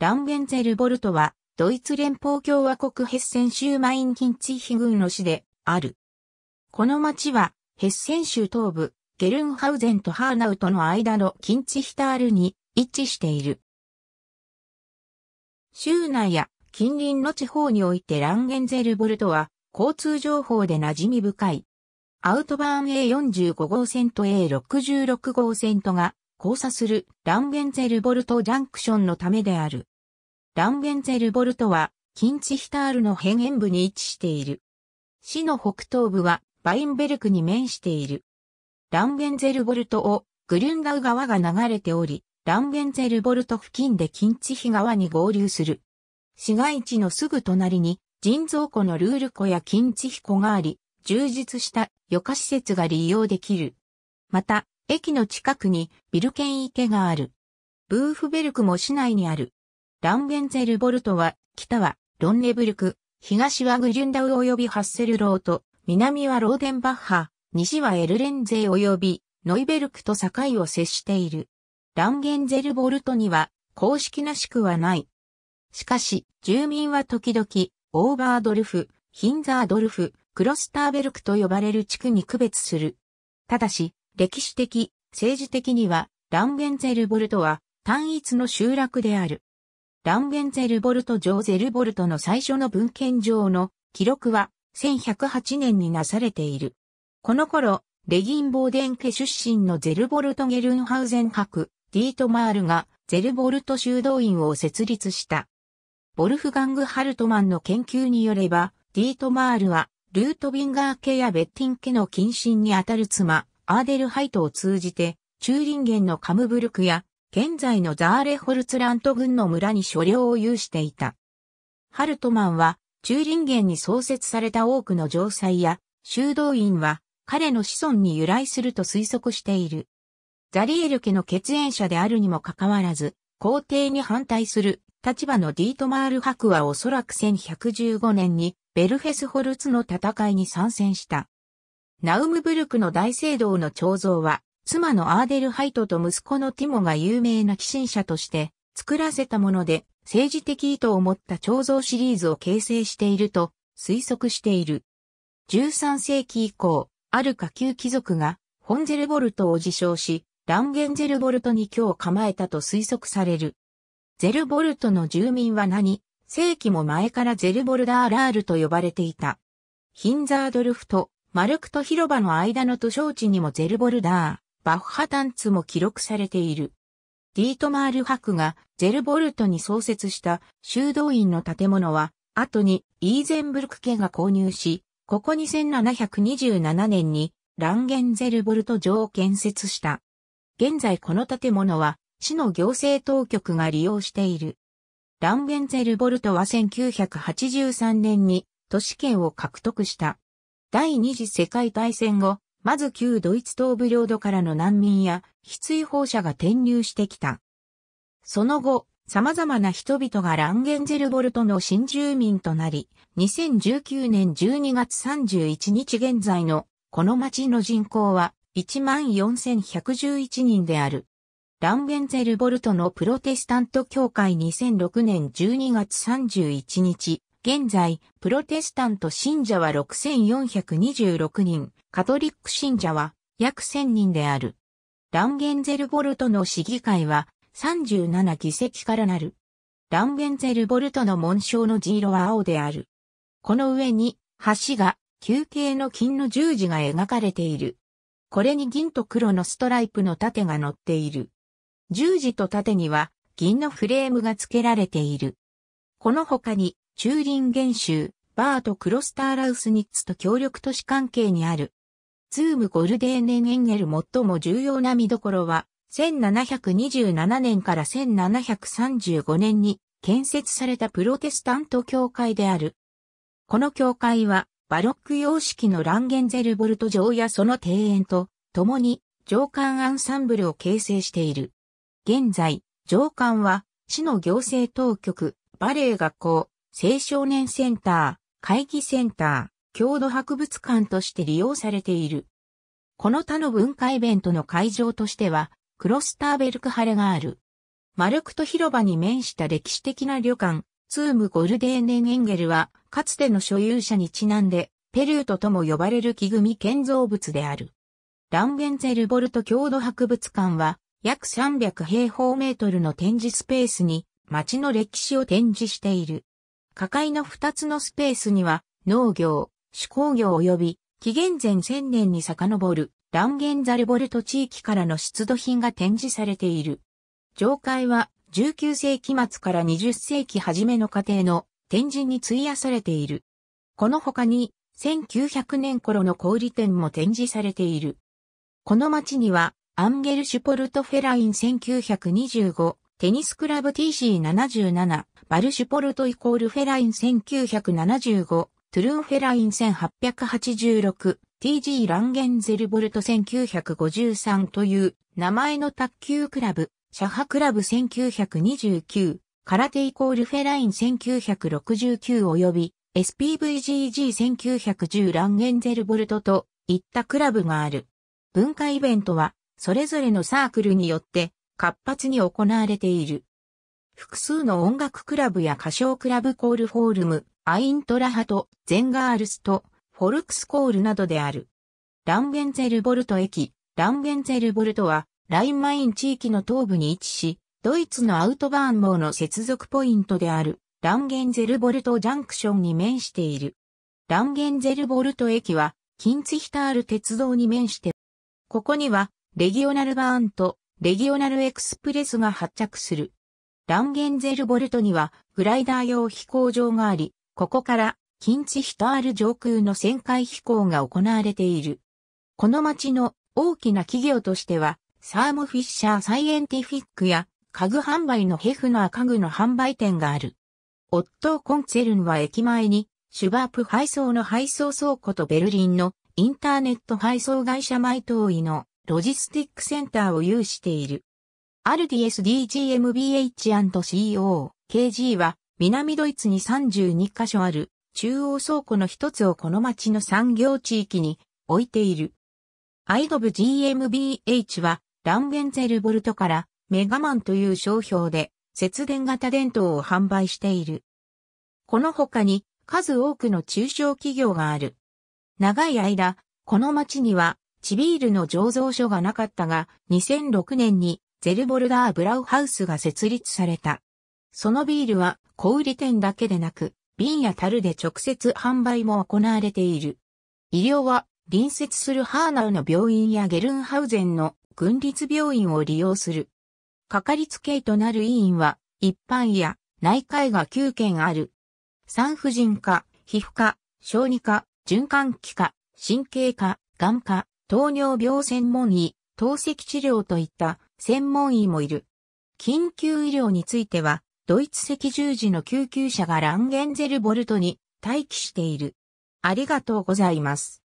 ランゲンゼルボルトは、ドイツ連邦共和国ヘッセン州マインキンツィヒ郡の市である。この町は、ヘッセン州東部、ゲルンハウゼンとハーナウトの間のキンツヒタールに位置している。州内や近隣の地方においてランゲンゼルボルトは、交通情報で馴染み深い。アウトバーン A45 号線と A66 号線とが交差するランゲンゼルボルトジャンクションのためである。ランゲンゼルボルトは、キンチヒタールの辺縁部に位置している。市の北東部は、バインベルクに面している。ランゲンゼルボルトを、グルンダウ川が流れており、ランゲンゼルボルト付近でキンチヒ川に合流する。市街地のすぐ隣に、人造湖のルール湖やキンチヒ湖があり、充実した余暇施設が利用できる。また、駅の近くにビルケン池がある。ブーフベルクも市内にある。ランゲンゼルボルトは、北はロンネブルク、東はグリュンダウ及びハッセルロート、南はローデンバッハ、西はエルレンゼー及びノイベルクと境を接している。ランゲンゼルボルトには公式な宿はない。しかし、住民は時々、オーバードルフ、ヒンザードルフ、クロスターベルクと呼ばれる地区に区別する。ただし、歴史的、政治的には、ランゲンゼルボルトは単一の集落である。ランゲンゼルボルト上ゼルボルトの最初の文献上の記録は1108年になされている。この頃、レギンボーデン家出身のゼルボルトゲルンハウゼン博、ディートマールがゼルボルト修道院を設立した。ボルフガング・ハルトマンの研究によれば、ディートマールは、ルートビンガー家やベッティン家の近親にあたる妻、アーデルハイトを通じて、チューリンゲンのカムブルクや、現在のザーレホルツラント軍の村に所領を有していた。ハルトマンは、チューリンゲンに創設された多くの城塞や修道院は、彼の子孫に由来すると推測している。ザリエル家の血縁者であるにもかかわらず、皇帝に反対する立場のディートマール博はおそらく1115年にベルフェスホルツの戦いに参戦した。ナウムブルクの大聖堂の彫像は、妻のアーデルハイトと息子のティモが有名な寄進者として作らせたもので、政治的意図を持った彫像シリーズを形成していると推測している。13世紀以降、ある下級貴族がホンゼルボルトを自称し、ランゲンゼルボルトに今日構えたと推測される。ゼルボルトの住民は何世紀も前からゼルボルダーラールと呼ばれていた。ヒンザードルフとマルクと広場の間の図書地にもゼルボルダー、バッハタンツも記録されている。ディートマール博がゼルボルトに創設した修道院の建物は、後にイーゼンブルク家が購入し、ここに1727年にランゲンゼルボルト城を建設した。現在この建物は市の行政当局が利用している。ランゲンゼルボルトは1983年に都市圏を獲得した。第二次世界大戦後、まず旧ドイツ東部領土からの難民や、非追放者が転入してきた。その後、様々な人々がランゲンゼルボルトの新住民となり、2019年12月31日現在のこの町の人口は14,111人である。ランゲンゼルボルトのプロテスタント教会2006年12月31日、現在、プロテスタント信者は6426人、カトリック信者は約1000人である。ランゲンゼルボルトの市議会は37議席からなる。ランゲンゼルボルトの紋章の地色は青である。この上に橋が球形の金の十字が描かれている。これに銀と黒のストライプの盾が乗っている。十字と盾には銀のフレームが付けられている。この他にチューリンゲン州、バート・クロスター・ラウスニッツと協力都市関係にある。ズーム・ゴルデーネン・エンゲル最も重要な見どころは、1727年から1735年に建設されたプロテスタント教会である。この教会は、バロック様式のランゲンゼルボルト城やその庭園と、共に、上官アンサンブルを形成している。現在、上官は、市の行政当局、バレエ学校、青少年センター、会議センター、郷土博物館として利用されている。この他の文化イベントの会場としては、クロスターベルクハレがある。マルクト広場に面した歴史的な旅館、ツームゴルデーネンエンゲルは、かつての所有者にちなんで、ペルートとも呼ばれる木組建造物である。ランゲンゼルボルト郷土博物館は、約300平方メートルの展示スペースに、街の歴史を展示している。下界の二つのスペースには、農業、手工業及び、紀元前1000年に遡る、ランゲンザルボルト地域からの出土品が展示されている。上階は、19世紀末から20世紀初めの過程の展示に費やされている。この他に、1900年頃の小売店も展示されている。この街には、アンゲルシュポルトフェライン1925、テニスクラブ TC77、バルシュポルトイコールフェライン1975、トゥルンフェライン1886、TG ランゲンゼルボルト1953という名前の卓球クラブ、シャハクラブ1929、空手イコールフェライン1969及び SPVGG1910 ランゲンゼルボルトといったクラブがある。文化イベントはそれぞれのサークルによって活発に行われている。複数の音楽クラブや歌唱クラブコールフォールム、アイントラハト、ゼンガールスト、フォルクスコールなどである。ランゲンゼルボルト駅、ランゲンゼルボルトは、ラインマイン地域の東部に位置し、ドイツのアウトバーン網の接続ポイントである、ランゲンゼルボルトジャンクションに面している。ランゲンゼルボルト駅は、キンツヒタール鉄道に面して、ここには、レギオナルバーンと、レギオナルエクスプレスが発着する。ランゲンゼルボルトにはグライダー用飛行場があり、ここから近地ヒトール上空の旋回飛行が行われている。この町の大きな企業としては、サーモフィッシャーサイエンティフィックや家具販売のヘフナー家具の販売店がある。オットー・コンツェルンは駅前にシュバープ配送の配送倉庫とベルリンのインターネット配送会社マイトーイのロジスティックセンターを有している。アルディ SDGMBH&CO、KG は、南ドイツに32カ所ある、中央倉庫の一つをこの町の産業地域に置いている。アイドブ GMBH は、ランゲンゼルボルトから、メガマンという商標で、節電型電灯を販売している。この他に、数多くの中小企業がある。長い間、この町には、地ビールの醸造所がなかったが、2006年にゼルボルダーブラウハウスが設立された。そのビールは小売店だけでなく、瓶や樽で直接販売も行われている。医療は隣接するハーナウの病院やゲルンハウゼンの軍立病院を利用する。かかりつけ医となる医院は一般医や内科医が9件ある。産婦人科、皮膚科、小児科、循環器科、神経科、眼科、糖尿病専門医、透析治療といった専門医もいる。緊急医療については、ドイツ赤十字の救急車がランゲンゼルボルトに待機している。ありがとうございます。